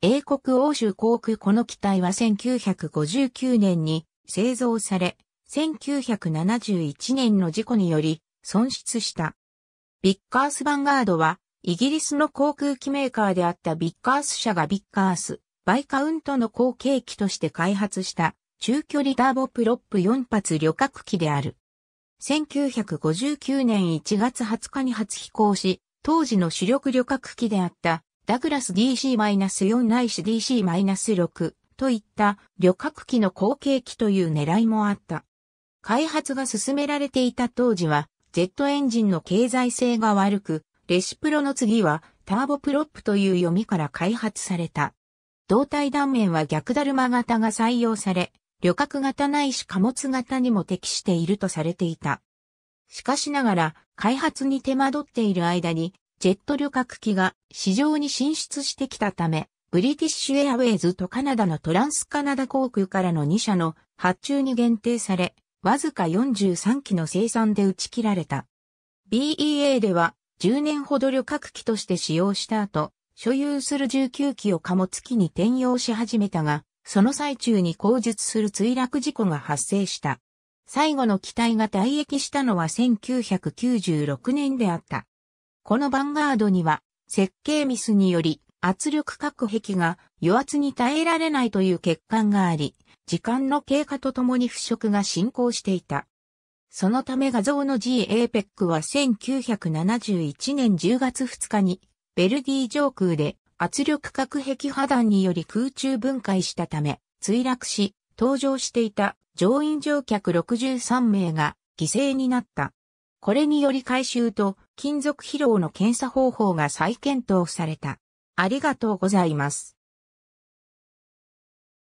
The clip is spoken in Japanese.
英国欧州航空この機体は1959年に製造され、1971年の事故により損失した。ビッカースヴァンガードは、イギリスの航空機メーカーであったビッカース社がビッカース、バイカウントの後継機として開発した中距離ターボプロップ4発旅客機である。1959年1月20日に初飛行し、当時の主力旅客機であったダグラス DC-4 ないし DC-6 といった旅客機の後継機という狙いもあった。開発が進められていた当時は、ジェットエンジンの経済性が悪く、レシプロの次はターボプロップという読みから開発された。胴体断面は逆だるま型が採用され、旅客型ないし貨物型にも適しているとされていた。しかしながら、開発に手間取っている間に、ジェット旅客機が市場に進出してきたため、ブリティッシュエアウェイズとカナダのトランスカナダ航空からの2社の発注に限定され、わずか43機の生産で打ち切られた。BEA では10年ほど旅客機として使用した後、所有する19機を貨物機に転用し始めたが、その最中に後述する墜落事故が発生した。最後の機体が退役したのは1996年であった。このヴァンガードには、設計ミスにより、圧力隔壁が余圧に耐えられないという欠陥があり、時間の経過とともに腐食が進行していた。そのため画像の G a p e c は1971年10月2日に、ベルディ上空で圧力隔壁破断により空中分解したため、墜落し、搭乗していた乗員乗客63名が犠牲になった。これにより回収と金属疲労の検査方法が再検討された。ありがとうございます。